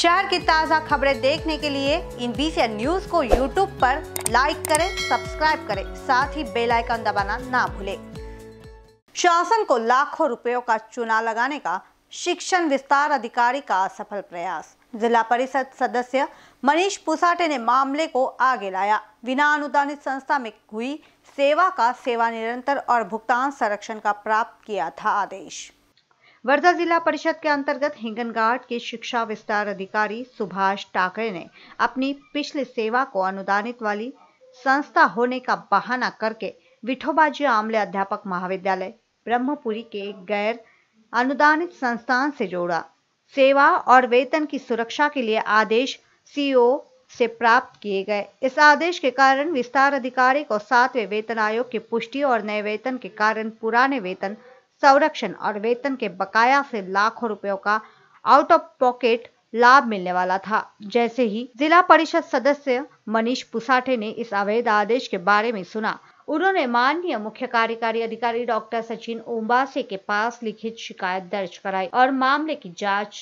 शहर की ताज़ा खबरें देखने के लिए इन बीसी न्यूज को यूट्यूब पर लाइक करें सब्सक्राइब करें साथ ही बेल आइकन दबाना ना भूलें शासन को लाखों रुपयों का चुना लगाने का शिक्षण विस्तार अधिकारी का सफल प्रयास जिला परिषद सदस्य मनीष पुसाटे ने मामले को आगे लाया बिना अनुदानित संस्था में हुई सेवा का सेवा निरंतर और भुगतान संरक्षण का प्राप्त किया था आदेश वर्धा जिला परिषद के अंतर्गत हिंगन के शिक्षा विस्तार अधिकारी सुभाष ठाकरे ने अपनी पिछली सेवा को अनुदानित वाली संस्था होने का बहाना करके विठोबाजी आमले अध्यापक महाविद्यालय ब्रह्मपुरी के गैर अनुदानित संस्थान से जोड़ा सेवा और वेतन की सुरक्षा के लिए आदेश सीओ से प्राप्त किए गए इस आदेश के कारण विस्तार अधिकारी को सातवें वेतन आयोग की पुष्टि और नए वेतन के कारण पुराने वेतन संरक्षण और वेतन के बकाया से लाखों रुपयों का आउट ऑफ पॉकेट लाभ मिलने वाला था जैसे ही जिला परिषद सदस्य मनीष पुसाठे ने इस अवैध आदेश के बारे में सुना उन्होंने माननीय मुख्य कार्यकारी अधिकारी डॉक्टर सचिन ओम्बासे के पास लिखित शिकायत दर्ज कराई और मामले की जांच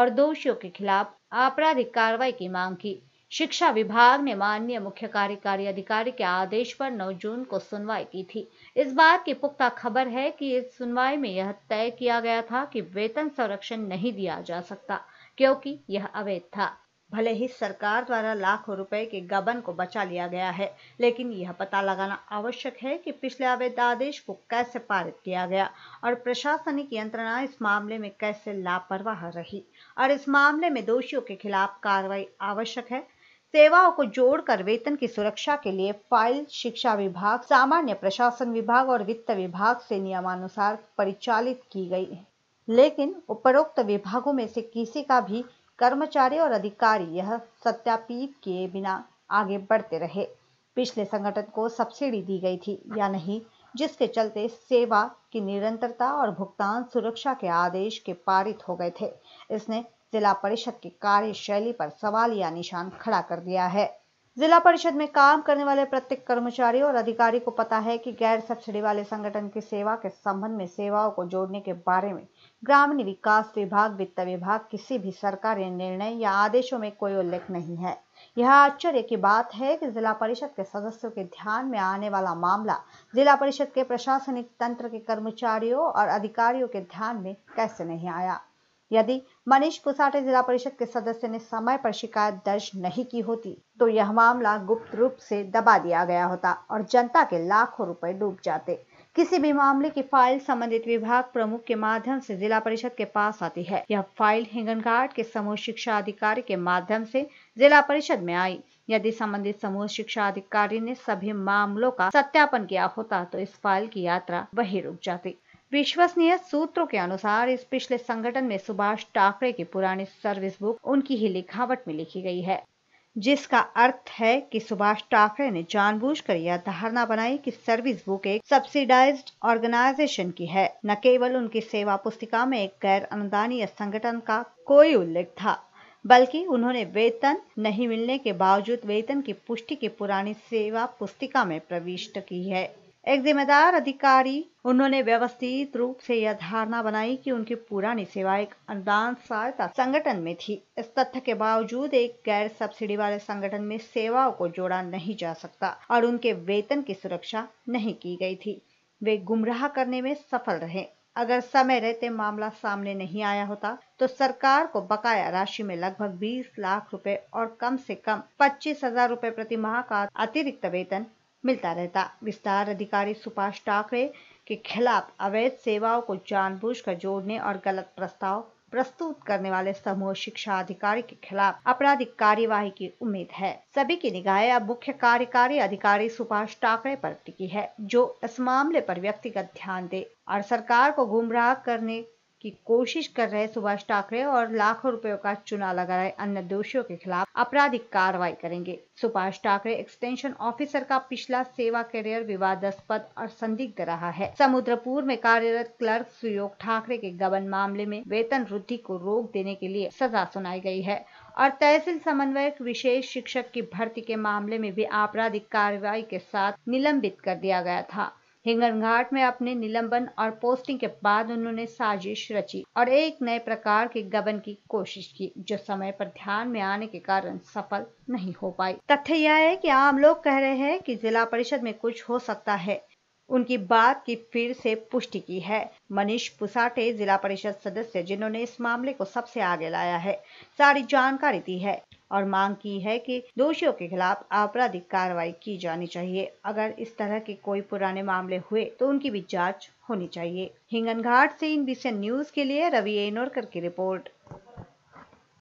और दोषियों के खिलाफ आपराधिक कार्रवाई की मांग की शिक्षा विभाग ने माननीय मुख्य कार्यकारी अधिकारी के आदेश पर 9 जून को सुनवाई की थी इस बात की पुख्ता खबर है कि इस सुनवाई में यह तय किया गया था कि वेतन संरक्षण नहीं दिया जा सकता क्योंकि यह अवैध था भले ही सरकार द्वारा लाखों रुपए के गबन को बचा लिया गया है लेकिन यह पता लगाना आवश्यक है कि पिछले अवैध आदेश को कैसे पारित किया गया और प्रशासनिक यंत्रणा इस मामले में कैसे लापरवाह रही और इस मामले में दोषियों के खिलाफ कार्रवाई आवश्यक है सेवाओं को जोड़कर वेतन की सुरक्षा के लिए फाइल शिक्षा विभाग सामान्य प्रशासन विभाग और वित्त विभाग से नियमानुसार परिचालित की गई है लेकिन उपरोक्त विभागों में से किसी का भी कर्मचारी और अधिकारी यह सत्यापित किए बिना आगे बढ़ते रहे पिछले संगठन को सब्सिडी दी गई थी या नहीं जिसके चलते सेवा की निरंतरता और भुगतान सुरक्षा के आदेश के पारित हो गए थे इसने जिला परिषद की कार्यशैली पर सवाल या निशान खड़ा कर दिया है जिला परिषद में काम करने वाले प्रत्येक कर्मचारी और अधिकारी को पता है कि गैर सब्सिडी वाले संगठन की सेवा के संबंध में सेवाओं को जोड़ने के बारे में ग्रामीण विकास विभाग वित्त विभाग किसी भी सरकारी निर्णय या आदेशों में कोई उल्लेख नहीं है यह आश्चर्य की बात है कि जिला परिषद के सदस्यों के ध्यान में आने वाला मामला जिला परिषद के प्रशासनिक तंत्र के कर्मचारियों और अधिकारियों के ध्यान में कैसे नहीं आया यदि मनीष पुसाटे जिला परिषद के सदस्य ने समय पर शिकायत दर्ज नहीं की होती तो यह मामला गुप्त रूप से दबा दिया गया होता और जनता के लाखों रुपए डूब जाते किसी भी मामले की फाइल संबंधित विभाग प्रमुख के माध्यम से जिला परिषद के पास आती है यह फाइल हिंगनघाट के समूह शिक्षा अधिकारी के माध्यम से जिला परिषद में आई यदि संबंधित समूह शिक्षा अधिकारी ने सभी मामलों का सत्यापन किया होता तो इस फाइल की यात्रा वही रुक जाती विश्वसनीय सूत्रों के अनुसार इस पिछले संगठन में सुभाष ठाकरे की पुरानी सर्विस बुक उनकी ही लिखावट में लिखी गई है जिसका अर्थ है कि सुभाष ठाकरे ने जानबूझकर यह धारणा बनाई कि सर्विस बुक एक सब्सिडाइज्ड ऑर्गेनाइजेशन की है न केवल उनकी सेवा पुस्तिका में एक गैर अनुदानीय संगठन का कोई उल्लेख था बल्कि उन्होंने वेतन नहीं मिलने के बावजूद वेतन की पुष्टि की पुरानी सेवा पुस्तिका में प्रविष्ट की है एक जिम्मेदार अधिकारी उन्होंने व्यवस्थित रूप से यह धारणा बनाई कि उनकी पुरानी सेवा एक अनुदान सहायता संगठन में थी इस तथ्य के बावजूद एक गैर सब्सिडी वाले संगठन में सेवाओं को जोड़ा नहीं जा सकता और उनके वेतन की सुरक्षा नहीं की गई थी वे गुमराह करने में सफल रहे अगर समय रहते मामला सामने नहीं आया होता तो सरकार को बकाया राशि में लगभग 20 लाख रुपए और कम से कम पच्चीस हजार रूपए प्रति माह का अतिरिक्त वेतन मिलता रहता विस्तार अधिकारी सुभाष ठाकरे के खिलाफ अवैध सेवाओं को जानबूझकर जोड़ने और गलत प्रस्ताव प्रस्तुत करने वाले समूह शिक्षा अधिकारी के खिलाफ आपराधिक कार्यवाही की उम्मीद है सभी की निगाहें अब मुख्य कार्यकारी अधिकारी सुभाष टाकरे पर टिकी है जो इस मामले पर व्यक्तिगत ध्यान दे और सरकार को गुमराह करने की कोशिश कर रहे सुभाष ठाकरे और लाखों रुपयों का चुना लगा रहे अन्य दोषियों के खिलाफ आपराधिक कार्रवाई करेंगे सुभाष ठाकरे एक्सटेंशन ऑफिसर का पिछला सेवा करियर विवादास्पद और संदिग्ध रहा है समुद्रपुर में कार्यरत क्लर्क सुयोग ठाकरे के गबन मामले में वेतन वृद्धि को रोक देने के लिए सजा सुनाई गई है और तहसील समन्वयक विशेष शिक्षक की भर्ती के मामले में भी आपराधिक कार्रवाई के साथ निलंबित कर दिया गया था हिंगनघाट में अपने निलंबन और पोस्टिंग के बाद उन्होंने साजिश रची और एक नए प्रकार के गबन की कोशिश की जो समय पर ध्यान में आने के कारण सफल नहीं हो पाई तथ्य यह है कि आम लोग कह रहे हैं कि जिला परिषद में कुछ हो सकता है उनकी बात की फिर से पुष्टि की है मनीष पुसाटे जिला परिषद सदस्य जिन्होंने इस मामले को सबसे आगे लाया है सारी जानकारी दी है और मांग की है कि दोषियों के खिलाफ आपराधिक कार्रवाई की जानी चाहिए अगर इस तरह के कोई पुराने मामले हुए तो उनकी भी जाँच होनी चाहिए हिंगनघाट से इन बीसीएन न्यूज के लिए रवि एनोरकर की रिपोर्ट